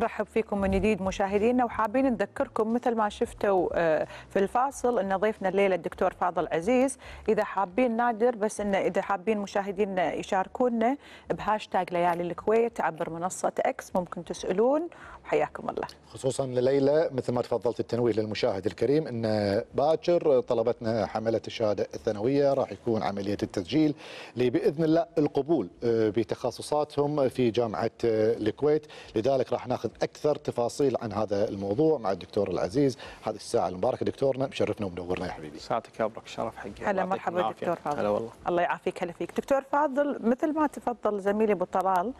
نرحب فيكم من جديد مشاهدينا وحابين نذكركم مثل ما شفتوا آه، في الفاصل ان ضيفنا الليله الدكتور فاضل عزيز اذا حابين نادر بس ان اذا حابين مشاهدينا يشاركونا بهاشتاج ليالي الكويت عبر منصه اكس ممكن تسالون حياكم الله خصوصا لليلى مثل ما تفضلت التنويه للمشاهد الكريم ان باكر طلبتنا حمله الشهاده الثانويه راح يكون عمليه التسجيل باذن الله القبول آه، بتخصصاتهم في جامعه آه، الكويت لذلك راح ناخذ اكثر تفاصيل عن هذا الموضوع مع الدكتور العزيز هذه الساعه المباركه دكتورنا مشرفنا ومنورنا يا حبيبي ساعتك ابرك شرف حقي هلا مرحبا دكتور فاضل والله الله يعافيك هلا فيك دكتور فاضل مثل ما تفضل زميلي ابو طلال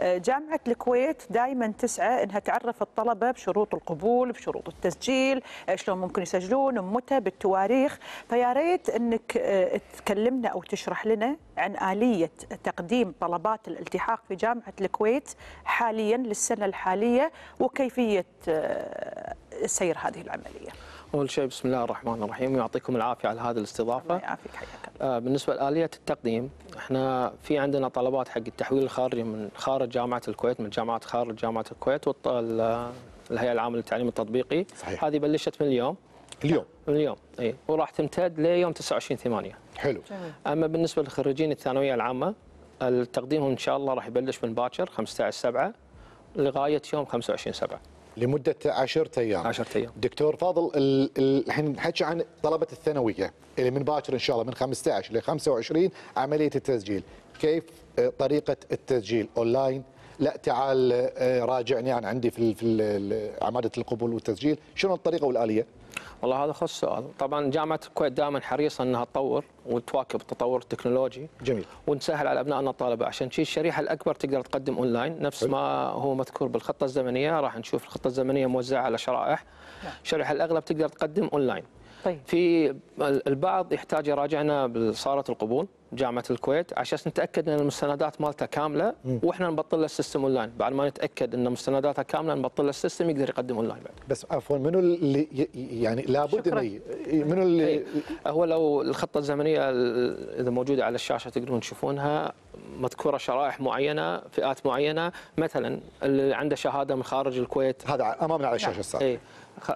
آه، جامعه الكويت دائما تسعى انها تعرف الطلبه بشروط القبول بشروط التسجيل آه، شلون ممكن يسجلون متى بالتواريخ فيا ريت انك آه، تكلمنا او تشرح لنا عن اليه تقديم طلبات الالتحاق في جامعه الكويت حاليا للسنه الحاليه وكيفيه آه، سير هذه العمليه اول شيء بسم الله الرحمن الرحيم يعطيكم العافيه على هذه الاستضافه. الله يعافيك حياك. آه، بالنسبه لاليه التقديم احنا في عندنا طلبات حق التحويل الخارجي من خارج جامعه الكويت من جامعات خارج جامعه الكويت والهيئه العامه للتعليم التطبيقي. صحيح. هذه بلشت من اليوم. اليوم من اليوم اي وراح تمتد ليوم 29 8 حلو جميل. اما بالنسبه للخريجين الثانويه العامه التقديم ان شاء الله راح يبلش من باكر 15 7 لغايه يوم 25 7 لمده 10 ايام عشرة ايام دكتور فاضل الحين نحكي عن طلبه الثانويه اللي من باكر ان شاء الله من 15 ل 25 عمليه التسجيل كيف آه، طريقه التسجيل اونلاين لا تعال آه، راجعني انا عندي في عماده القبول والتسجيل شنو الطريقه والاليه والله هذا خص سؤال طبعا جامعه الكويت دائما حريصه انها تطور وتواكب التطور التكنولوجي جميل ونسهل على ابنائنا الطلبه عشان شيء الشريحه الاكبر تقدر تقدم اونلاين نفس ما هو مذكور بالخطه الزمنيه راح نشوف الخطه الزمنيه موزعه على شرائح نعم. الشريحه الاغلب تقدر تقدم اونلاين طيب. في البعض يحتاج يراجعنا بصاله القبول جامعه الكويت عشان نتاكد ان المستندات مالته كامله واحنا نبطل له السيستم اون لاين بعد ما نتاكد ان مستنداته كامله نبطل له السيستم يقدر يقدم اون لاين بعد بس عفوا منو اللي يعني لابد انه منو اللي هو لو الخطه الزمنيه اذا موجوده على الشاشه تقدرون تشوفونها مذكوره شرائح معينه فئات معينه مثلا اللي عنده شهاده من خارج الكويت هذا امامنا على الشاشه نعم. السابقه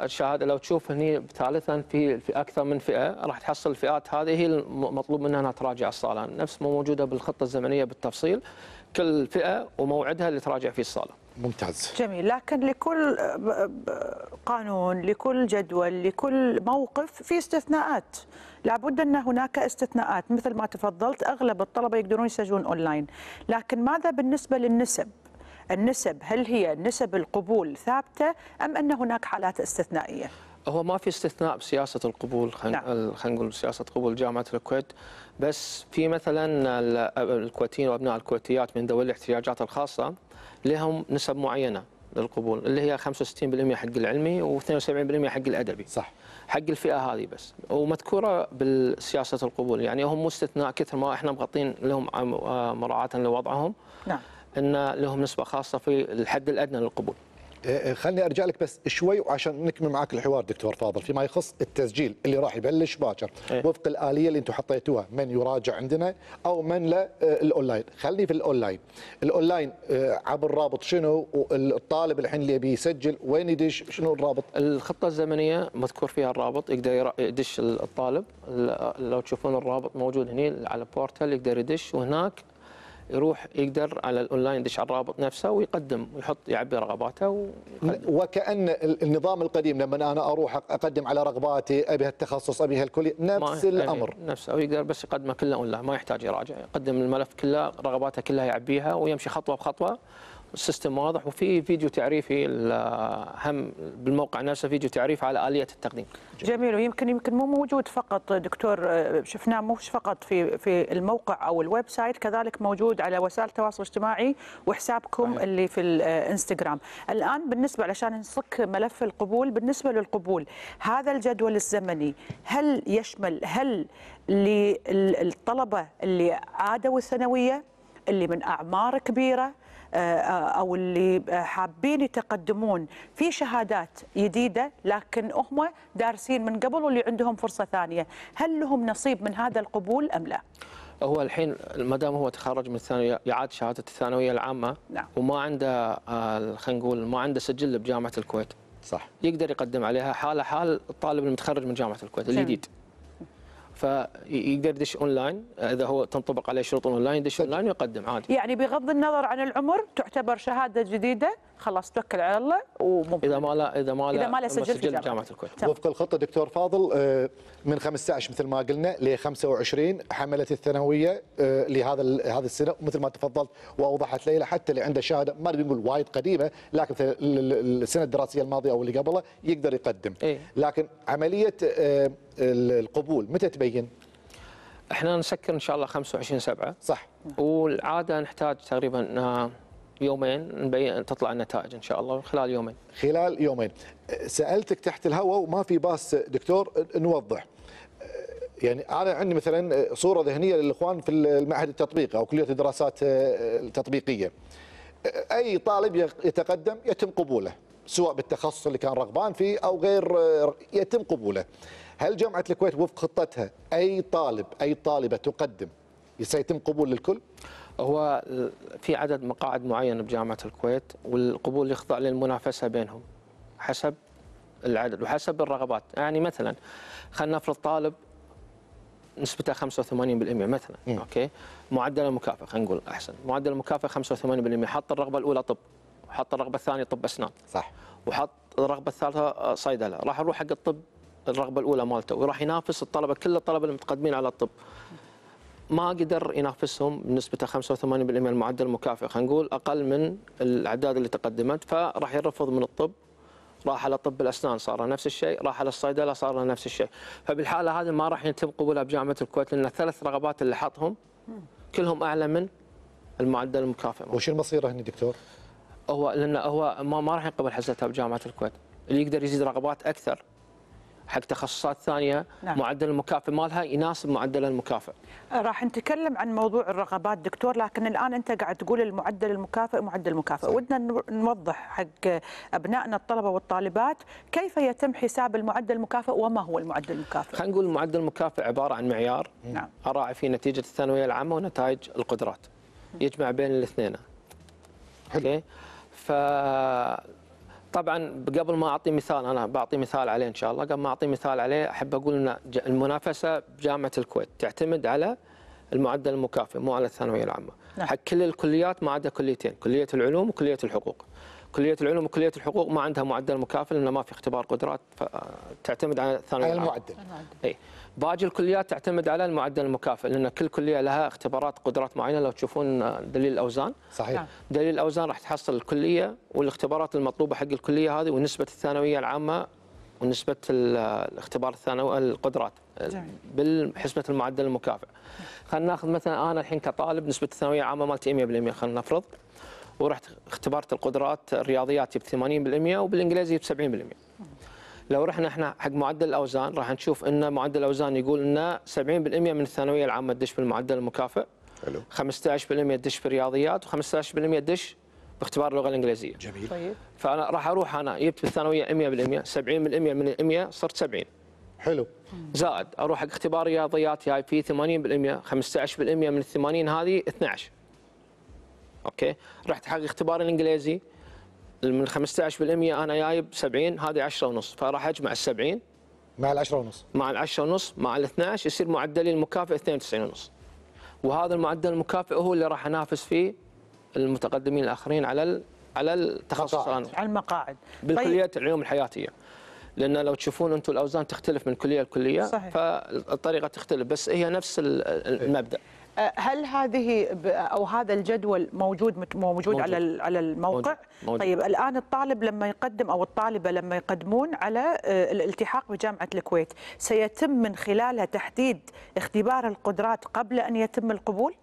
الشهاده لو تشوف هني ثالثا في في اكثر من فئه راح تحصل الفئات هذه هي المطلوب منها انها تراجع الصاله، نفس ما موجوده بالخطه الزمنيه بالتفصيل كل فئه وموعدها اللي تراجع فيه الصاله. ممتاز. جميل، لكن لكل قانون، لكل جدول، لكل موقف في استثناءات. لابد ان هناك استثناءات مثل ما تفضلت اغلب الطلبه يقدرون يسجلون اونلاين، لكن ماذا بالنسبه للنسب؟ النسب هل هي نسب القبول ثابتة أم أن هناك حالات استثنائية؟ هو ما في استثناء بسياسة القبول نعم. خلينا نقول سياسة قبول جامعة الكويت بس في مثلا الكويتيين وأبناء الكويتيات من ذوي الاحتياجات الخاصة لهم نسب معينة للقبول اللي هي 65% حق العلمي و72% حق الادبي صح حق الفئه هذه بس ومذكوره بالسياسه القبول يعني هم مستثناء كثر ما احنا مغطين لهم آه، مراعاه لوضعهم نعم ان لهم نسبه خاصه في الحد الادنى للقبول إيه، إيه، خليني ارجع لك بس شوي وعشان نكمل معك الحوار دكتور فاضل فيما يخص التسجيل اللي راح يبلش باكر إيه. وفق الاليه اللي انتم حطيتوها من يراجع عندنا او من لا الاونلاين خلني في الاونلاين الاونلاين عبر رابط شنو الطالب الحين اللي يبي يسجل وين يدش شنو الرابط الخطه الزمنيه مذكور فيها الرابط يقدر يدش الطالب لو تشوفون الرابط موجود هنا على بورتال يقدر يدش وهناك يروح يقدر على الاونلاين يدش على الرابط نفسه ويقدم ويحط يعبي رغباته ويقدم. وكان النظام القديم لما انا اروح اقدم على رغباتي ابي هالتخصص ابي هالكليه نفس يعني الامر نفسه ويقدر بس يقدمه كله اونلاين ما يحتاج يراجع يقدم الملف كله رغباته كلها يعبيها ويمشي خطوه بخطوه السيستم واضح وفي فيديو تعريفي هم بالموقع نفسه فيديو تعريف على اليه التقديم. جميل, ويمكن يمكن مو موجود فقط دكتور شفناه مو فقط في في الموقع او الويب سايت كذلك موجود على وسائل التواصل الاجتماعي وحسابكم صحيح. اللي في الانستغرام. الان بالنسبه علشان نصك ملف القبول بالنسبه للقبول هذا الجدول الزمني هل يشمل هل للطلبه اللي عادوا الثانويه اللي من اعمار كبيره آه، او اللي حابين يتقدمون في شهادات جديده لكن هم دارسين من قبل واللي عندهم فرصه ثانيه، هل لهم نصيب من هذا القبول ام لا؟ هو الحين ما دام هو تخرج من الثانويه اعاد شهاده الثانويه العامه نعم. وما عنده آه، خلينا نقول ما عنده سجل بجامعه الكويت صح يقدر يقدم عليها حاله حال الطالب المتخرج من جامعه الكويت الجديد فيقدر يدش اونلاين اذا هو تنطبق عليه شروط اونلاين يدش اونلاين ويقدم عادي يعني بغض النظر عن العمر تعتبر شهاده جديده خلاص توكل على الله وممكن اذا ما لا اذا ما لا اذا ما لا سجل في جامعه الكويت وفق الخطه دكتور فاضل آه، من 15 مثل ما قلنا ل 25 حمله الثانويه آه، لهذا هذه السنه مثل ما تفضلت واوضحت ليلى حتى اللي عنده شهاده ما نبي نقول وايد قديمه لكن السنه الدراسيه الماضيه او اللي قبلها يقدر يقدم إيه. لكن عمليه آه، القبول متى تبين؟ احنا نسكر ان شاء الله 25 7 صح والعاده نحتاج تقريبا يومين نبين تطلع النتائج ان شاء الله خلال يومين خلال يومين سالتك تحت الهواء وما في باس دكتور نوضح يعني انا عندي مثلا صوره ذهنيه للاخوان في المعهد التطبيقي او كليه الدراسات التطبيقيه اي طالب يتقدم يتم قبوله سواء بالتخصص اللي كان رغبان فيه او غير يتم قبوله هل جامعه الكويت وفق خطتها اي طالب اي طالبه تقدم سيتم قبول للكل هو آه، في عدد مقاعد معين بجامعه الكويت والقبول يخضع للمنافسه بينهم حسب العدد وحسب الرغبات يعني مثلا خلينا نفرض طالب نسبته 85% مثلا م. إيه. اوكي معدل المكافاه خلينا نقول احسن معدل المكافاه 85% حط الرغبه الاولى طب وحط الرغبه الثانيه طب اسنان صح وحط الرغبه الثالثه آه، صيدله راح يروح حق الطب الرغبه الاولى مالته وراح ينافس الطلبه كل الطلبه المتقدمين على الطب ما قدر ينافسهم بنسبته 85% المعدل المكافئ خلينا نقول اقل من الاعداد اللي تقدمت فراح يرفض من الطب راح على طب الاسنان صار له نفس الشيء، راح على الصيدله صار له نفس الشيء، فبالحاله هذه ما راح يتم قبولها بجامعه الكويت لان الثلاث رغبات اللي حطهم كلهم اعلى من المعدل المكافئ. وش المصير هني دكتور؟ هو لانه هو ما, ما راح ينقبل حزتها بجامعه الكويت، اللي يقدر يزيد رغبات اكثر حق تخصصات ثانيه نعم. معدل المكافاه مالها يناسب معدل المكافاه. راح نتكلم عن موضوع الرغبات دكتور لكن الان انت قاعد تقول المعدل المكافئ معدل المكافئ، ودنا نوضح حق ابنائنا الطلبه والطالبات كيف يتم حساب المعدل المكافئ وما هو المعدل المكافئ؟ خلينا نقول المعدل المكافئ عباره عن معيار نعم. اراعي فيه نتيجه الثانويه العامه ونتائج القدرات. يجمع بين الاثنين. اوكي؟ ف طبعا قبل ما اعطي مثال انا بعطي مثال عليه ان شاء الله قبل ما اعطي مثال عليه احب اقول ان المنافسه بجامعه الكويت تعتمد على المعدل المكافئ مو على الثانويه العامه نعم. حق كل الكليات ما عدا كليتين كليه العلوم وكليه الحقوق كليه العلوم وكليه الحقوق ما عندها معدل مكافئ لان ما في اختبار قدرات تعتمد على الثانوي على المعدل اي باقي الكليات تعتمد على المعدل المكافئ لان كل كليه لها اختبارات قدرات معينه لو تشوفون دليل الاوزان صحيح نعم. دليل الاوزان راح تحصل الكليه والاختبارات المطلوبه حق الكليه هذه ونسبه الثانويه العامه ونسبة الاختبار الثانوي القدرات بحسبة المعدل المكافئ خلينا ناخذ مثلا أنا الحين كطالب نسبة الثانوية العامة مالتي 100% خلينا نفرض ورحت اختبرت القدرات الرياضيات ب 80% وبالانجليزي ب 70% لو رحنا احنا حق معدل الاوزان راح نشوف ان معدل الاوزان يقول ان 70% من الثانويه العامه تدش بالمعدل المكافئ حلو 15% تدش بالرياضيات و15% تدش باختبار اللغه الانجليزيه جميل طيب فانا راح اروح انا جبت بالثانويه 100% 70% من ال 100 صرت 70 حلو زائد اروح حق اختبار رياضيات هاي في 80% 15% من ال 80 هذه 12 اوكي رحت حق اختبار الانجليزي من 15% انا جايب 70 هذه 10 ونص فراح اجمع ال 70 مع ال 10 ونص مع ال 10 ونص مع ال 12 يصير معدلي المكافئ 92 ونص وهذا المعدل المكافئ هو اللي راح انافس فيه المتقدمين الاخرين على ال على التخصص على المقاعد بالكليات طيب. العلوم الحياتيه لان لو تشوفون انتم الاوزان تختلف من كليه لكليه فالطريقه تختلف بس هي نفس المبدا هل هذه او هذا الجدول موجود موجود, موجود. على على الموقع موجود. موجود. طيب الان الطالب لما يقدم او الطالبه لما يقدمون على آه، الالتحاق بجامعه الكويت سيتم من خلالها تحديد اختبار القدرات قبل ان يتم القبول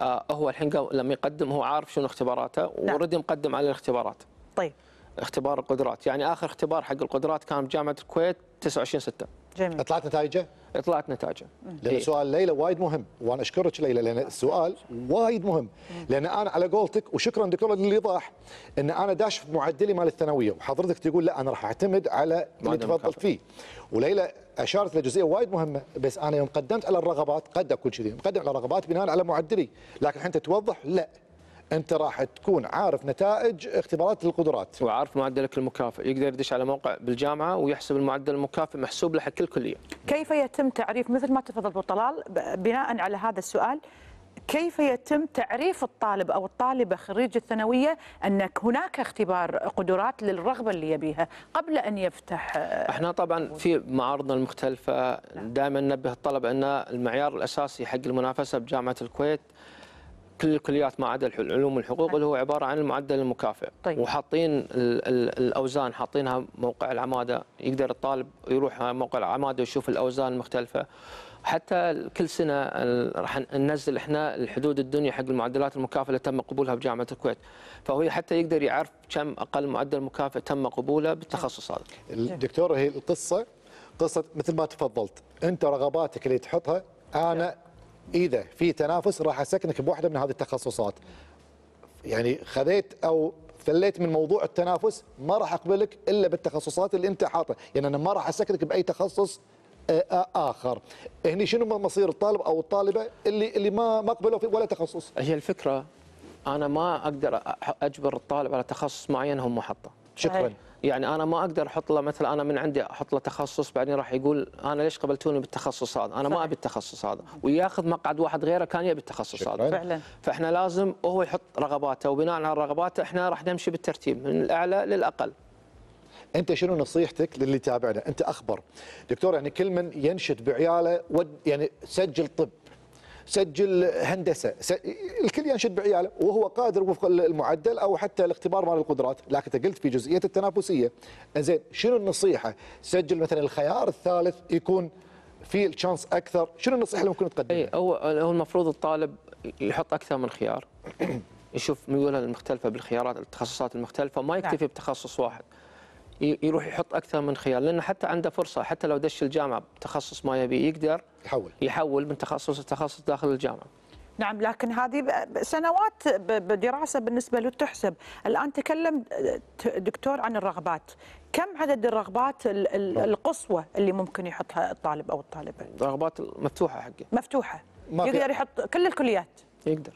آه، هو الحين لما يقدم هو عارف شنو اختباراته نعم. وردي مقدم على الاختبارات طيب اختبار القدرات يعني اخر اختبار حق القدرات كان بجامعه الكويت 29 6 جميل طلعت نتائجه؟ طلعت نتائجه لان إيه؟ سؤال ليلى وايد مهم وانا اشكرك ليلى لان السؤال وايد مهم لان انا على قولتك وشكرا اللي للايضاح ان انا داش في معدلي مال الثانويه وحضرتك تقول لا انا راح اعتمد على اللي تفضلت فيه وليلى اشارت لجزئيه وايد مهمه بس انا يوم قدمت على الرغبات قد اكون كذي مقدم على الرغبات بناء على معدلي لكن الحين توضح لا انت راح تكون عارف نتائج اختبارات القدرات وعارف معدلك المكافئ يقدر يدش على موقع بالجامعه ويحسب المعدل المكافئ محسوب له حق كل كليه كيف يتم تعريف مثل ما تفضل ابو طلال بناء على هذا السؤال كيف يتم تعريف الطالب او الطالبه خريج الثانويه ان هناك اختبار قدرات للرغبه اللي يبيها قبل ان يفتح احنا طبعا في معارضنا المختلفه نعم. دائما ننبه الطلب ان المعيار الاساسي حق المنافسه بجامعه الكويت كل الكليات ما عدا العلوم والحقوق اللي هو عباره عن المعدل المكافئ طيب. وحاطين الاوزان حاطينها موقع العماده يقدر الطالب يروح موقع العماده ويشوف الاوزان المختلفه حتى كل سنه راح ننزل احنا الحدود الدنيا حق المعدلات المكافئه اللي تم قبولها بجامعه الكويت فهو حتى يقدر يعرف كم اقل معدل مكافئ تم قبوله بالتخصص هذا الدكتور هي القصه قصه مثل ما تفضلت انت رغباتك اللي تحطها انا نعم. اذا في تنافس راح اسكنك بواحده من هذه التخصصات يعني خذيت او فليت من موضوع التنافس ما راح اقبلك الا بالتخصصات اللي انت حاطه يعني انا ما راح اسكنك باي تخصص آه، آه، اخر هني شنو مصير الطالب او الطالبه اللي اللي ما ما قبلوا في ولا تخصص هي الفكره انا ما اقدر اجبر الطالب على تخصص معين هم محطه شكرا طيب. يعني انا ما اقدر احط له مثلا انا من عندي احط له تخصص بعدين راح يقول انا ليش قبلتوني بالتخصص هذا؟ انا صحيح. ما ابي التخصص هذا وياخذ مقعد واحد غيره كان يبي التخصص هذا فعلا فاحنا لازم هو يحط رغباته وبناء على رغباته احنا راح نمشي بالترتيب من الاعلى للاقل. انت شنو نصيحتك للي تابعنا؟ انت اخبر دكتور يعني كل من ينشد بعياله ود يعني سجل طب سجل هندسه الكل ينشد بعياله وهو قادر وفق المعدل او حتى الاختبار مال القدرات لكن انت قلت في جزئيه التنافسيه زين شنو النصيحه سجل مثلا الخيار الثالث يكون في تشانس اكثر شنو النصيحه اللي ممكن تقدمها اي هو هو المفروض الطالب يحط اكثر من خيار يشوف ميوله المختلفه بالخيارات التخصصات المختلفه ما يكتفي نعم. بتخصص واحد يروح يحط اكثر من خيار لانه حتى عنده فرصه حتى لو دش الجامعه تخصص ما يبي يقدر يحول يحول من تخصص لتخصص داخل الجامعه نعم لكن هذه سنوات دراسه بالنسبه له تحسب الان تكلم دكتور عن الرغبات كم عدد الرغبات نعم. القصوى اللي ممكن يحطها الطالب او الطالبه الرغبات مفتوحه حقه مفتوحه يقدر يحط كل الكليات يقدر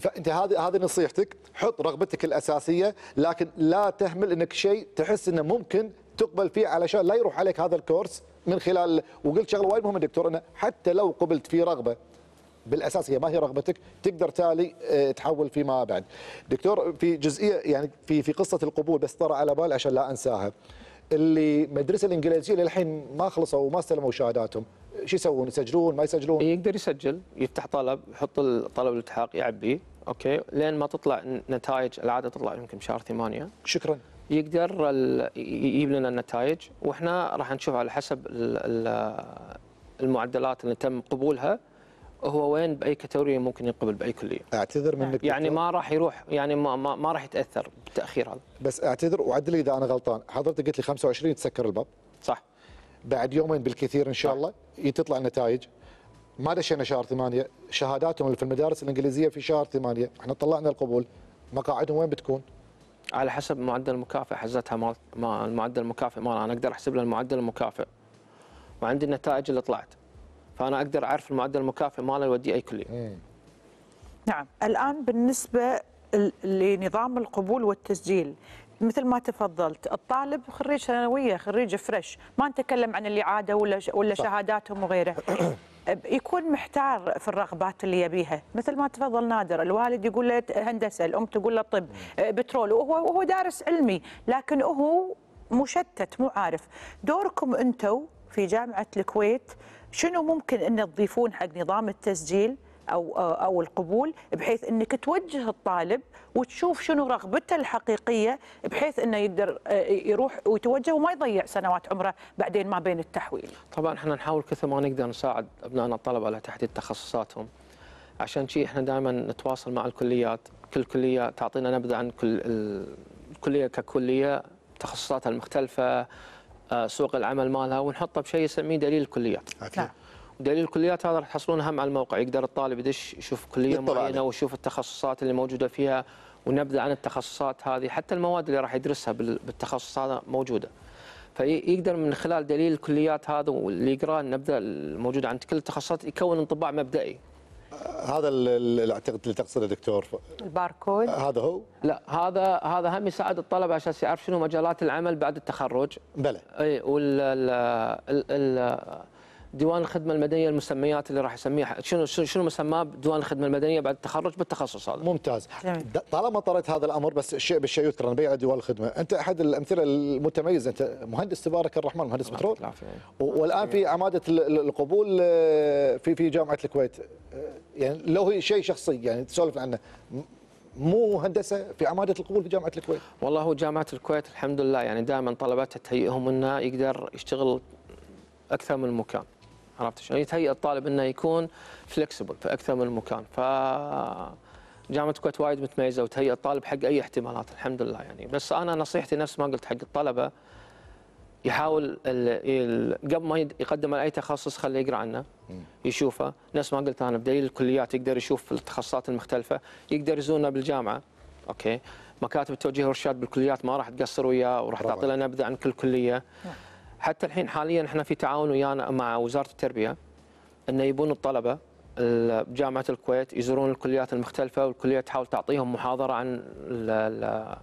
فانت هذه هذه نصيحتك حط رغبتك الاساسيه لكن لا تهمل انك شيء تحس انه ممكن تقبل فيه علشان لا يروح عليك هذا الكورس من خلال وقلت شغله وايد مهمه دكتور انه حتى لو قبلت في رغبه بالاساس هي ما هي رغبتك تقدر تالي آه، تحول فيما بعد. دكتور في جزئيه يعني في في قصه القبول بس طرى على بالي عشان لا انساها. اللي مدرسه الانجليزيه للحين ما خلصوا وما استلموا شهاداتهم، شو يسوون يسجلون ما يسجلون إيه، يقدر يسجل يفتح طلب يحط الطلب الالتحاق يعبيه اوكي لين ما تطلع نتائج العاده تطلع يمكن بشهر ثمانية شكرا يقدر يجيب لنا النتائج واحنا راح نشوف على حسب المعدلات اللي تم قبولها هو وين باي كاتوري ممكن ينقبل باي كليه اعتذر منك يعني ما راح يروح يعني ما ما, ما راح يتاثر بالتاخير هذا بس اعتذر وعدل اذا انا غلطان حضرتك قلت لي 25 تسكر الباب صح بعد يومين بالكثير ان شاء الله تطلع النتائج ما دشينا شهر ثمانية شهاداتهم اللي في المدارس الانجليزيه في شهر ثمانية احنا طلعنا القبول مقاعدهم وين بتكون؟ على حسب معدل المكافئ حزتها مال ما المعدل المكافئ مال انا اقدر احسب له المعدل المكافئ وعندي النتائج اللي طلعت فانا اقدر اعرف المعدل المكافئ ماله يودي اي كليه. إيه. نعم الان بالنسبه لنظام القبول والتسجيل مثل ما تفضلت الطالب خريج ثانويه خريج فريش ما نتكلم عن اللي عاده ولا ولا شهاداتهم وغيره يكون محتار في الرغبات اللي يبيها مثل ما تفضل نادر الوالد يقول له هندسه الام تقول له طب آه، بترول وهو وهو دارس علمي لكن هو مشتت مو عارف دوركم انتم في جامعه الكويت شنو ممكن ان تضيفون حق نظام التسجيل او او القبول بحيث انك توجه الطالب وتشوف شنو رغبته الحقيقيه بحيث انه يقدر آه، يروح ويتوجه وما يضيع سنوات عمره بعدين ما بين التحويل. طبعا احنا نحاول كثر ما نقدر نساعد ابنائنا الطلبه على تحديد تخصصاتهم. عشان شيء احنا دائما نتواصل مع الكليات، كل كليه تعطينا نبذه عن كل الكليه ككليه تخصصاتها المختلفه آه، سوق العمل مالها ونحطها بشيء يسميه دليل الكليات. أكيد. نعم. دليل الكليات هذا راح تحصلون هم على الموقع يقدر الطالب يدش يشوف كليه معينه ويشوف التخصصات اللي موجوده فيها ونبذه عن التخصصات هذه حتى المواد اللي راح يدرسها بالتخصص هذا موجوده فيقدر من خلال دليل الكليات هذا واللي يقراه النبذه الموجوده عن كل التخصصات يكون انطباع مبدئي هذا اللي اعتقد اللي تقصده دكتور الباركود هذا هو؟ لا هذا هذا هم يساعد الطلبه عشان يعرف شنو مجالات العمل بعد التخرج بلى اي وال ديوان الخدمه المدنيه المسميات اللي راح يسميها شنو شنو مسماه ديوان الخدمه المدنيه بعد التخرج بالتخصص هذا ممتاز طالما طرت هذا الامر بس الشيء بالشيء يذكر نبيع ديوان الخدمه انت احد الامثله المتميزه انت مهندس تبارك الرحمن مهندس بترول والان في عماده القبول آه، في في جامعه الكويت آه، يعني لو هي شيء شخصي يعني تسولف عنه مو هندسه في عماده القبول في جامعه الكويت والله هو جامعه الكويت الحمد لله يعني دائما طلباتها تهيئهم انه يقدر يشتغل اكثر من مكان عرفت شلون؟ يتهيأ يعني الطالب انه يكون فلكسبل في اكثر من مكان ف جامعة الكويت وايد متميزة وتهيئ الطالب حق أي احتمالات الحمد لله يعني بس أنا نصيحتي نفس ما قلت حق الطلبة يحاول ال... ال... قبل ما يقدم على أي تخصص خليه يقرأ عنه يشوفه نفس ما قلت أنا بدليل الكليات يقدر يشوف التخصصات المختلفة يقدر يزورنا بالجامعة أوكي مكاتب التوجيه والارشاد بالكليات ما راح تقصر وياه وراح تعطي له نبذه عن كل كليه نعم. حتى الحين حاليا احنا في تعاون ويانا مع وزاره التربيه انه يبون الطلبه بجامعه الكويت يزورون الكليات المختلفه والكليه تحاول تعطيهم محاضره عن الـ الـ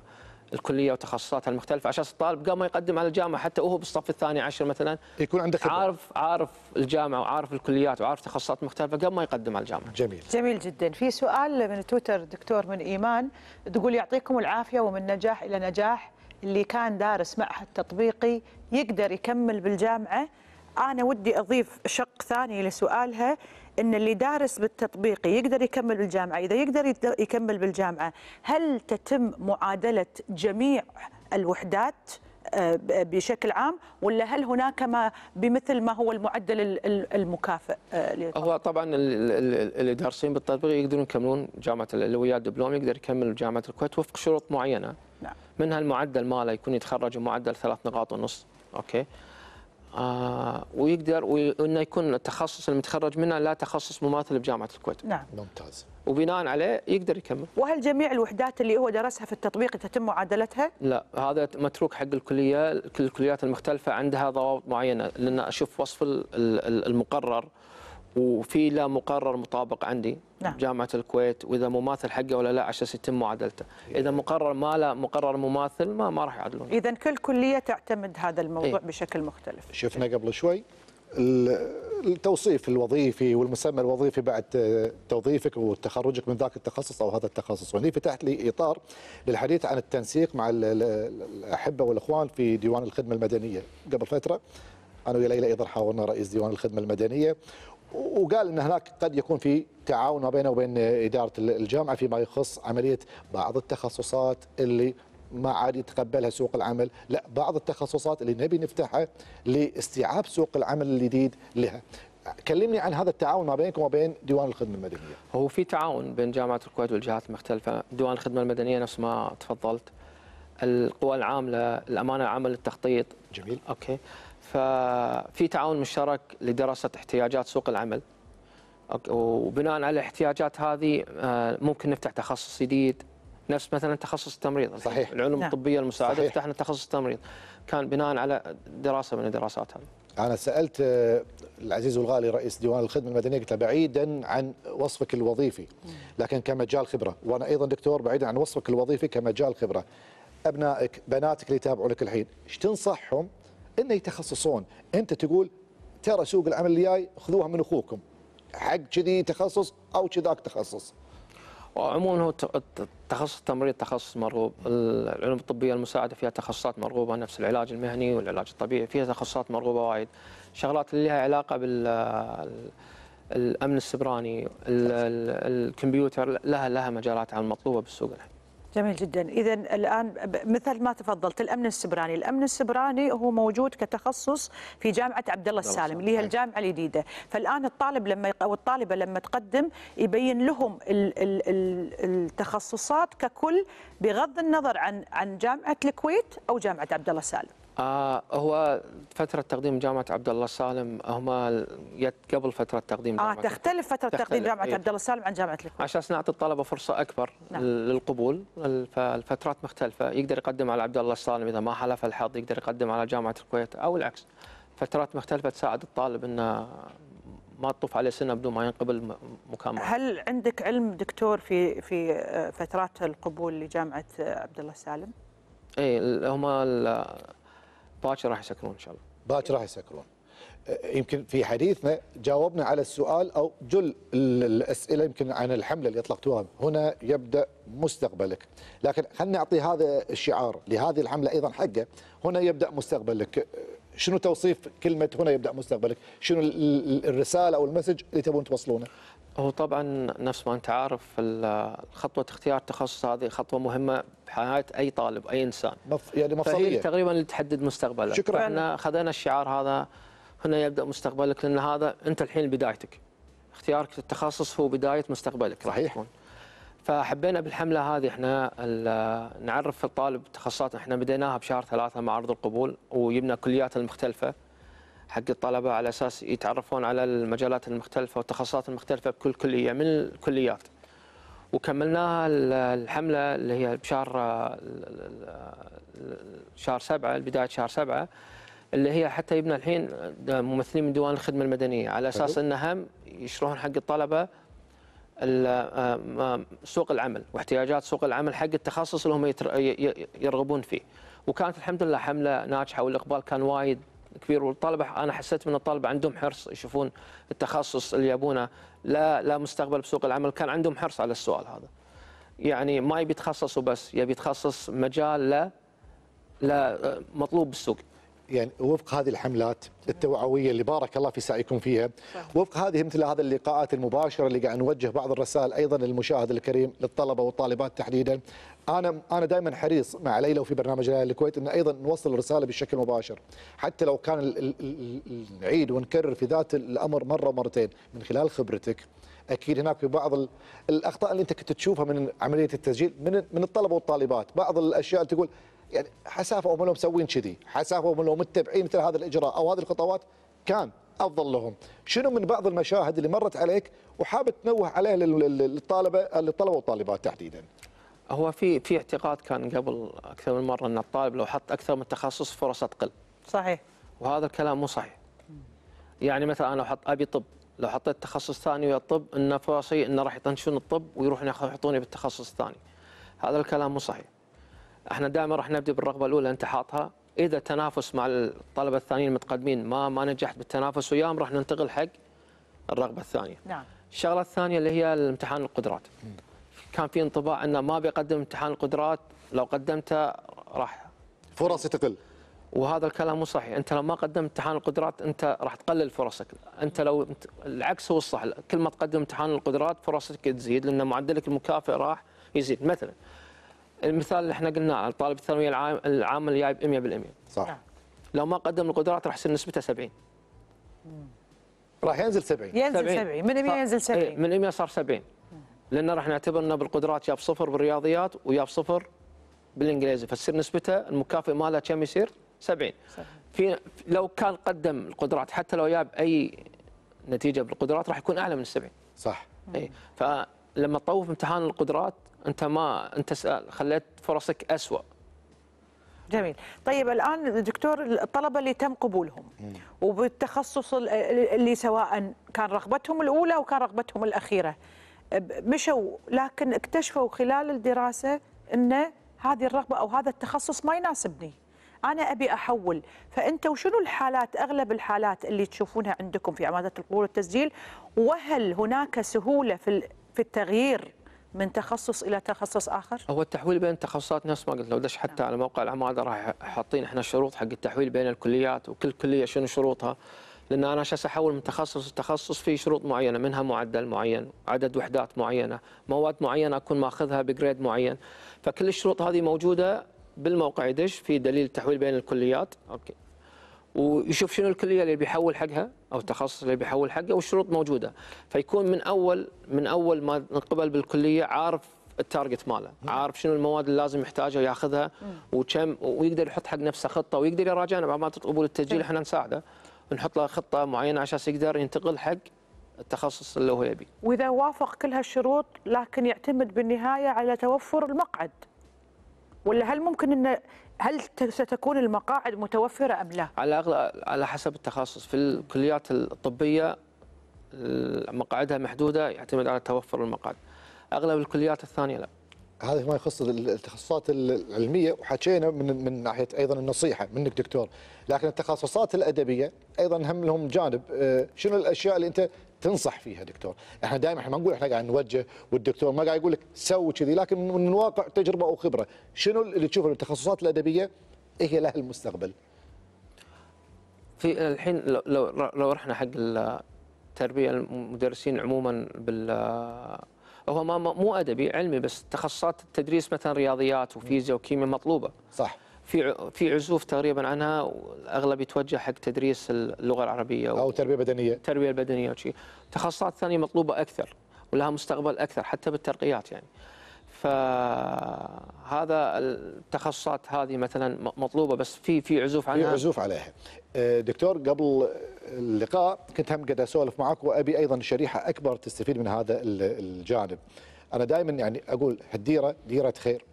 الكليه وتخصصاتها المختلفه عشان الطالب قبل ما يقدم على الجامعه حتى وهو بالصف الثاني عشر مثلا يكون عنده خبره عارف عارف الجامعه وعارف الكليات وعارف تخصصات مختلفه قبل ما يقدم على الجامعه. جميل. جميل جدا، في سؤال من تويتر دكتور من ايمان تقول يعطيكم العافيه ومن نجاح الى نجاح اللي كان دارس معهد تطبيقي يقدر يكمل بالجامعه انا ودي اضيف شق ثاني لسؤالها ان اللي دارس بالتطبيقي يقدر يكمل بالجامعه اذا يقدر يكمل بالجامعه هل تتم معادله جميع الوحدات آه، بشكل عام ولا هل هناك ما بمثل ما هو المعدل المكافئ آه، هو طبعا اللي دارسين بالتطبيق يقدرون يكملون جامعه اللي وياه الدبلوم يقدر يكمل جامعه الكويت وفق شروط معينه نعم. منها المعدل ماله يكون يتخرج بمعدل ثلاث نقاط ونص اوكي آه ويقدر وانه يكون التخصص المتخرج منه لا تخصص مماثل بجامعه الكويت. نعم. ممتاز. وبناء عليه يقدر يكمل. وهل جميع الوحدات اللي هو درسها في التطبيق تتم معادلتها؟ لا هذا متروك حق الكليه كل الكليات المختلفه عندها ضوابط معينه لان اشوف وصف المقرر وفي له مقرر مطابق عندي نعم. جامعه الكويت واذا مماثل حقه ولا لا عشان يتم معادلته اذا مقرر ما له مقرر مماثل ما ما راح يعدلون اذا كل كليه تعتمد هذا الموضوع إيه؟ بشكل مختلف شفنا قبل شوي التوصيف الوظيفي والمسمى الوظيفي بعد توظيفك وتخرجك من ذاك التخصص او هذا التخصص وهني فتحت لي اطار للحديث عن التنسيق مع الاحبه والاخوان في ديوان الخدمه المدنيه قبل فتره انا ويا ليلى ايضا حاورنا رئيس ديوان الخدمه المدنيه وقال ان هناك قد يكون في تعاون ما بينه وبين اداره الجامعه فيما يخص عمليه بعض التخصصات اللي ما عاد يتقبلها سوق العمل لا بعض التخصصات اللي نبي نفتحها لاستيعاب سوق العمل الجديد لها كلمني عن هذا التعاون ما بينكم وبين ديوان الخدمه المدنيه. هو في تعاون بين جامعه الكويت والجهات المختلفه، ديوان الخدمه المدنيه نفس ما تفضلت. القوى العامله، الامانه العامه للتخطيط. جميل. اوكي. ف في تعاون مشترك لدراسه احتياجات سوق العمل وبناء على الاحتياجات هذه آه، ممكن نفتح تخصص جديد نفس مثلا تخصص التمريض صحيح العلوم نعم. الطبيه المساعده صحيح. فتحنا تخصص التمريض كان بناء على دراسه من الدراسات هذه انا سالت آه، العزيز والغالي رئيس ديوان الخدمه المدنيه قلت له بعيدا عن وصفك الوظيفي لكن كمجال خبره وانا ايضا دكتور بعيدا عن وصفك الوظيفي كمجال خبره ابنائك بناتك اللي يتابعونك الحين ايش تنصحهم انه يتخصصون انت تقول ترى سوق العمل اللي جاي خذوها من اخوكم حق كذي تخصص او كذاك تخصص عموما هو تخصص التمريض تخصص مرغوب العلوم الطبيه المساعده فيها تخصصات مرغوبه نفس العلاج المهني والعلاج الطبيعي فيها تخصصات مرغوبه وايد شغلات اللي لها علاقه بال الامن السبراني الكمبيوتر لها لها مجالات المطلوبه بالسوق الحين جميل جدا اذا الان مثل ما تفضلت الامن السبراني الامن السبراني هو موجود كتخصص في جامعه عبد الله السالم اللي هي الجامعه الجديده فالان الطالب لما او الطالبه لما تقدم يبين لهم التخصصات ككل بغض النظر عن عن جامعه الكويت او جامعه عبد الله السالم آه هو فترة تقديم جامعة عبد الله السالم هما قبل فترة تقديم آه، جامعة اه تختلف فترة تختلف تقديم جامعة إيه. عبد الله السالم عن جامعة الكويت عشان نعطي الطلبة فرصة أكبر نعم. للقبول فالفترات مختلفة يقدر يقدم على عبد الله السالم إذا ما حلف الحظ يقدر يقدم على جامعة الكويت أو العكس فترات مختلفة تساعد الطالب أنه ما تطوف عليه سنه بدون ما ينقبل مكان هل عندك علم دكتور في في آه، فترات القبول لجامعه آه، عبد الله السالم؟ اي هما باكر راح يسكرون ان شاء الله باكر راح يسكرون أه، يمكن في حديثنا جاوبنا على السؤال او جل الاسئله يمكن عن الحمله اللي اطلقتوها هنا يبدا مستقبلك لكن خلينا نعطي هذا الشعار لهذه الحمله ايضا حقه هنا يبدا مستقبلك شنو توصيف كلمه هنا يبدا مستقبلك شنو الرساله او المسج اللي تبون توصلونه هو طبعا نفس ما انت عارف خطوه اختيار التخصص هذه خطوه مهمه بحياه اي طالب اي انسان مف... يعني مفصليه فهي تقريبا اللي تحدد مستقبله شكرا احنا خذينا الشعار هذا هنا يبدا مستقبلك لان هذا انت الحين بدايتك اختيارك للتخصص هو بدايه مستقبلك صحيح فحبينا بالحمله هذه احنا نعرف الطالب تخصصات احنا بديناها بشهر ثلاثه مع عرض القبول وجبنا كليات المختلفه حق الطلبه على اساس يتعرفون على المجالات المختلفه والتخصصات المختلفه بكل كليه من الكليات. وكملناها الحمله اللي هي بشهر شهر سبعه بدايه شهر سبعه اللي هي حتى يبنى الحين ممثلين من ديوان الخدمه المدنيه على اساس ان هم يشرحون حق الطلبه سوق العمل واحتياجات سوق العمل حق التخصص اللي هم يرغبون فيه وكانت الحمد لله حمله ناجحه والاقبال كان وايد كبير والطلبه انا حسيت من الطلبه عندهم حرص يشوفون التخصص اللي يبونه لا لا مستقبل بسوق العمل كان عندهم حرص على السؤال هذا يعني ما يبي يتخصص وبس يبي يتخصص مجال لا لا آه، مطلوب بالسوق يعني وفق هذه الحملات التوعويه اللي بارك الله في سعيكم فيها وفق هذه مثل هذه اللقاءات المباشره اللي قاعد نوجه بعض الرسائل ايضا للمشاهد الكريم للطلبه والطالبات تحديدا انا انا دائما حريص مع ليلى وفي برنامج ليلى الكويت ان ايضا نوصل الرساله بشكل مباشر حتى لو كان نعيد ونكرر في ذات الامر مره ومرتين من خلال خبرتك اكيد هناك في بعض الاخطاء اللي انت كنت تشوفها من عمليه التسجيل من من الطلبه والطالبات بعض الاشياء اللي تقول يعني حسافه هم لو مسوين كذي حسافه هم لو متبعين مثل هذا الاجراء او هذه الخطوات كان افضل لهم شنو من بعض المشاهد اللي مرت عليك وحاب تنوه عليها للطالبه للطلبه والطالبات تحديدا هو في في اعتقاد كان قبل اكثر من مره ان الطالب لو حط اكثر من تخصص فرصه تقل صحيح وهذا الكلام مو صحيح يعني مثلا انا لو حط ابي طب لو حطيت تخصص ثاني ويا الطب ان فرصي انه راح يطنشون الطب ويروحون يحطوني بالتخصص الثاني هذا الكلام مو صحيح احنا دائما راح نبدا بالرغبه الاولى انت حاطها اذا تنافس مع الطلبه الثانيين المتقدمين ما ما نجحت بالتنافس وياهم راح ننتقل حق الرغبه الثانيه نعم الشغله الثانيه اللي هي الامتحان القدرات كان في انطباع انه ما بيقدم امتحان القدرات لو قدمته راح فرصي تقل وهذا الكلام مو صحيح انت لو ما قدمت امتحان القدرات انت راح تقلل فرصك انت لو العكس هو الصح كل ما تقدم امتحان القدرات فرصك تزيد لان معدلك المكافئ راح يزيد مثلا المثال اللي احنا قلناه طالب الثانويه العامه اللي جايب 100% صح نعم. لو ما قدم القدرات راح تصير نسبته 70 راح ينزل 70 ينزل 70 من 100 ينزل 70 إيه، من 100 صار 70 لان راح نعتبر انه بالقدرات جاب صفر بالرياضيات وجاب صفر بالانجليزي فتصير نسبته المكافئ ماله كم يصير؟ 70 في لو كان قدم القدرات حتى لو جاب اي نتيجه بالقدرات راح يكون اعلى من ال 70 صح اي فلما تطوف امتحان القدرات انت ما انت خليت فرصك اسوء جميل طيب الان دكتور الطلبه اللي تم قبولهم وبالتخصص اللي سواء كان رغبتهم الاولى وكان رغبتهم الاخيره مشوا لكن اكتشفوا خلال الدراسه ان هذه الرغبه او هذا التخصص ما يناسبني انا ابي احول فانتوا شنو الحالات اغلب الحالات اللي تشوفونها عندكم في عماده القبول والتسجيل وهل هناك سهوله في في التغيير من تخصص الى تخصص اخر؟ هو التحويل بين التخصصات نفس ما قلت لو دش حتى نعم. على موقع العماده راح حاطين احنا شروط حق التحويل بين الكليات وكل كليه شنو شروطها لان انا عشان احول من تخصص لتخصص في شروط معينه منها معدل معين، عدد وحدات معينه، مواد معينه اكون ماخذها بجريد معين، فكل الشروط هذه موجوده بالموقع يدش في دليل التحويل بين الكليات، اوكي. ويشوف شنو الكليه اللي بيحول حقها او التخصص اللي بيحول حقه والشروط موجوده فيكون من اول من اول ما انقبل بالكليه عارف التارجت ماله عارف شنو المواد اللي لازم يحتاجها ياخذها وكم ويقدر يحط حق نفسه خطه ويقدر يراجعنا بعد ما تقبل التسجيل احنا نساعده نحط له خطه معينه عشان يقدر ينتقل حق التخصص اللي هو يبيه واذا وافق كل هالشروط لكن يعتمد بالنهايه على توفر المقعد ولا هل ممكن ان هل ستكون المقاعد متوفره ام لا؟ على على حسب التخصص في الكليات الطبيه مقاعدها محدوده يعتمد على توفر المقاعد. اغلب الكليات الثانيه لا. هذا فيما يخص التخصصات العلميه وحكينا من من ناحيه ايضا النصيحه منك دكتور لكن التخصصات الادبيه ايضا هم لهم جانب آه، شنو الاشياء اللي انت تنصح فيها دكتور احنا دائما احنا ما نقول احنا قاعد نوجه والدكتور ما قاعد يقول لك سوي كذي لكن من واقع تجربه وخبره شنو اللي تشوفه التخصصات الادبيه هي لها المستقبل في الحين لو لو, لو رحنا حق التربيه المدرسين عموما بال هو ما مو ادبي علمي بس تخصصات التدريس مثلا رياضيات وفيزياء وكيمياء مطلوبه صح في في عزوف تقريبا عنها والاغلب يتوجه حق تدريس اللغه العربيه او تربيه بدنيه تربيه بدنيه وشي تخصصات ثانيه مطلوبه اكثر ولها مستقبل اكثر حتى بالترقيات يعني فهذا التخصصات هذه مثلا مطلوبه بس في في عزوف عنها في عزوف عليها آه، دكتور قبل اللقاء كنت هم قد اسولف معك وابي ايضا شريحه اكبر تستفيد من هذا الجانب انا دائما يعني اقول هالديره ديره خير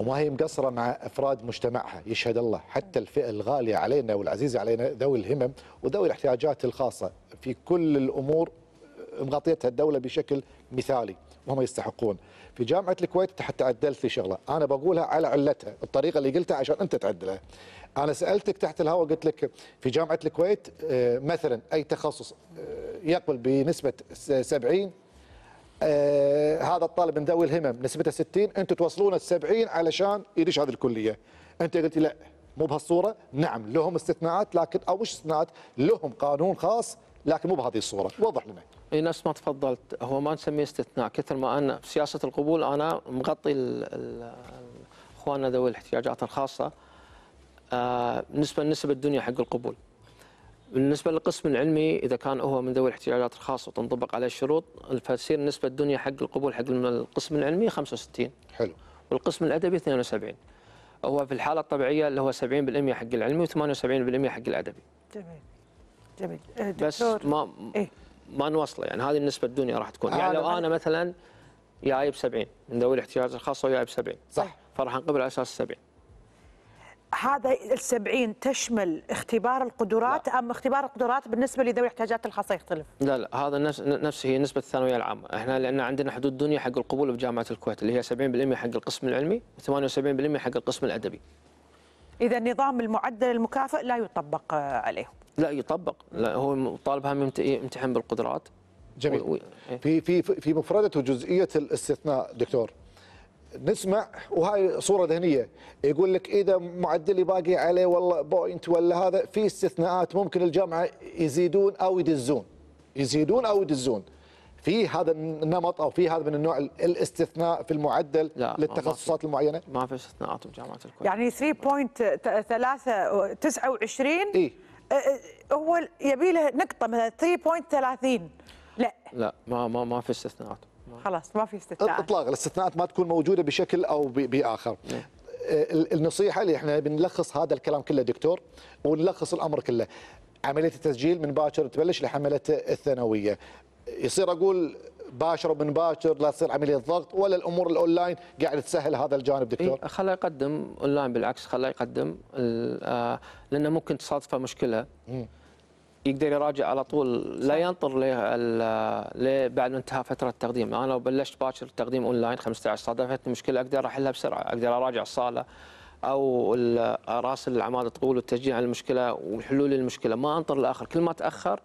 وما هي مقصرة مع أفراد مجتمعها يشهد الله حتى الفئة الغالية علينا والعزيزة علينا ذوي الهمم وذوي الاحتياجات الخاصة في كل الأمور مغطيتها الدولة بشكل مثالي وهم يستحقون في جامعة الكويت حتى عدلت لي شغلة أنا بقولها على علتها الطريقة اللي قلتها عشان أنت تعدلها أنا سألتك تحت الهواء قلت لك في جامعة الكويت آه، مثلا أي تخصص آه، يقبل بنسبة 70 آه هذا الطالب من ذوي الهمم نسبته 60 انتم توصلون ال 70 علشان يدش هذه الكليه انت قلت لا مو بهالصوره نعم لهم استثناءات لكن او مش استثناءات لهم قانون خاص لكن مو بهذه الصوره وضح لنا اي نفس ما تفضلت هو ما نسميه استثناء كثر ما ان سياسه القبول انا مغطي اخواننا ذوي الاحتياجات الخاصه بالنسبه آه لنسب الدنيا حق القبول بالنسبة للقسم العلمي إذا كان هو من ذوي الاحتياجات الخاصة وتنطبق عليه الشروط فتصير النسبة الدنيا حق القبول حق القسم العلمي 65 حلو والقسم الأدبي 72 هو في الحالة الطبيعية اللي هو 70% حق العلمي و78% حق الأدبي جميل جميل إيه، دكتور بس ما إيه؟ ما نوصله يعني هذه النسبة الدنيا راح تكون يعني لو أنا مثلا جايب 70 من ذوي الاحتياجات الخاصة وجايب 70 صح فراح نقبل على أساس 70 هذا ال70 تشمل اختبار القدرات لا. ام اختبار القدرات بالنسبه لذوي الاحتياجات الخاصه يختلف؟ لا لا هذا نفس نفس هي نسبه الثانويه العامه، احنا لان عندنا حدود دنيا حق القبول بجامعه الكويت اللي هي 70% حق القسم العلمي و78% حق القسم الادبي. اذا نظام المعدل المكافئ لا يطبق آه، عليه. لا يطبق، لا هو طالبها يمتحن بالقدرات. جميل. و... إيه. في في في مفردته جزئيه الاستثناء دكتور. نسمع وهاي صوره ذهنيه يقول لك اذا معدلي باقي عليه والله بوينت ولا هذا في استثناءات ممكن الجامعه يزيدون او يدزون يزيدون او يدزون في هذا النمط او في هذا من النوع الاستثناء في المعدل لا للتخصصات ما المعينه؟ ما في استثناءات بجامعات الكويت يعني 3.3 29 اي هو يبي له نقطه مثلا 3.30 لا لا ما ما ما في استثناءات خلاص ما في استثناءات اطلاق الاستثناءات ما تكون موجوده بشكل او باخر نعم. آه، النصيحه اللي احنا بنلخص هذا الكلام كله دكتور ونلخص الامر كله عمليه التسجيل من باكر تبلش لحمله الثانويه يصير اقول باشر ومن باشر لا تصير عمليه ضغط ولا الامور الاونلاين قاعد تسهل هذا الجانب دكتور؟ إيه خلا يقدم اونلاين بالعكس خلا يقدم آه، لانه ممكن تصادفه مشكله. مم. يقدر يراجع على طول لا ينطر ل بعد انتهاء فتره التقديم، انا لو بلشت باكر التقديم اونلاين 15 صادفتني مشكله اقدر احلها بسرعه، اقدر اراجع الصاله او راسل العماد طول والتشجيع على المشكله وحلول المشكله، ما انطر الاخر، كل ما تاخر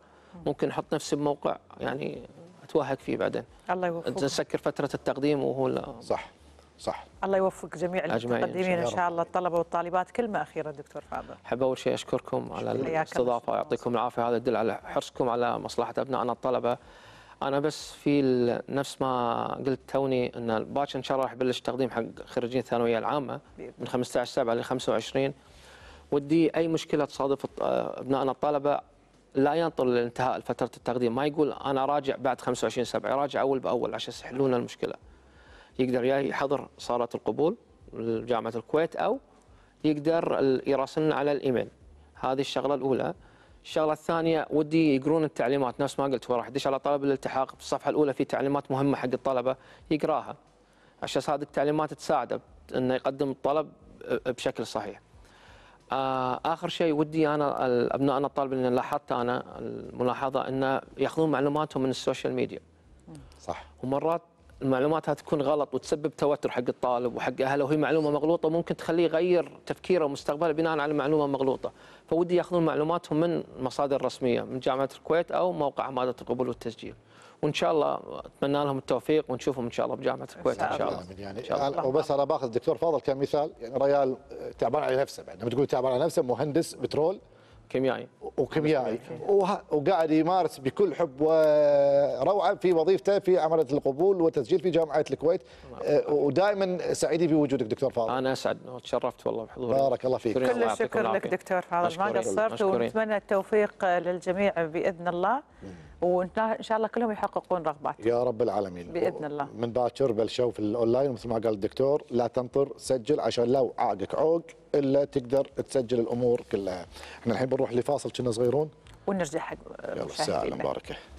ممكن احط نفسي بموقع يعني اتوهق فيه بعدين. الله يوفقك. تسكر فتره التقديم وهو صح. صح الله يوفق جميع المتقدمين ان شاء الله الطلبه والطالبات كلمه اخيره دكتور فاضل احب اول شيء اشكركم على الاستضافه ويعطيكم العافيه هذا يدل على حرصكم على مصلحه ابنائنا الطلبه انا بس في نفس ما قلت توني ان باكر ان شاء الله راح يبلش تقديم حق خريجين الثانويه العامه من 15 7 ل 25 ودي اي مشكله تصادف آه، ابنائنا الطلبه لا ينطر لانتهاء فتره التقديم ما يقول انا راجع بعد 25 7 راجع اول باول عشان يحلون المشكله يقدر يحضر صاله القبول لجامعه الكويت او يقدر يراسلنا على الايميل هذه الشغله الاولى الشغله الثانيه ودي يقرون التعليمات نفس ما قلت وراح يدش على طلب الالتحاق في الصفحه الاولى في تعليمات مهمه حق الطلبه يقراها عشان هذه التعليمات تساعده انه يقدم الطلب بشكل صحيح. آه، اخر شيء ودي انا ابنائنا الطالب اللي لاحظت انا الملاحظه انه ياخذون معلوماتهم من السوشيال ميديا. صح. ومرات المعلومات هذه تكون غلط وتسبب توتر حق الطالب وحق اهله وهي معلومه مغلوطه ممكن تخليه يغير تفكيره ومستقبله بناء على معلومه مغلوطه فودي ياخذون معلوماتهم من مصادر رسميه من جامعه الكويت او موقع عماده القبول والتسجيل وان شاء الله اتمنى لهم التوفيق ونشوفهم ان شاء الله بجامعه الكويت ان شاء الله يعني إن شاء الله. يعني، وبس انا باخذ الدكتور فاضل كمثال يعني ريال تعبان على نفسه بعد لما تقول تعبان على نفسه مهندس بترول كيميائي وكيميائي وقاعد يمارس بكل حب وروعه في وظيفته في عمليه القبول والتسجيل في جامعه الكويت أه، ودائما سعيدين بوجودك دكتور فاضل انا اسعد وتشرفت والله بحضورك بارك الله فيك كل الشكر لك دكتور فاضل ما قصرت ونتمنى التوفيق للجميع باذن الله وان شاء الله كلهم يحققون رغباتهم يا رب العالمين باذن الله من باكر بلشوا في الاونلاين مثل ما قال الدكتور لا تنطر سجل عشان لو عاقك عوق الا تقدر تسجل الامور كلها احنا الحين بنروح لفاصل كنا صغيرون ونرجع حق يلا الساعه المباركه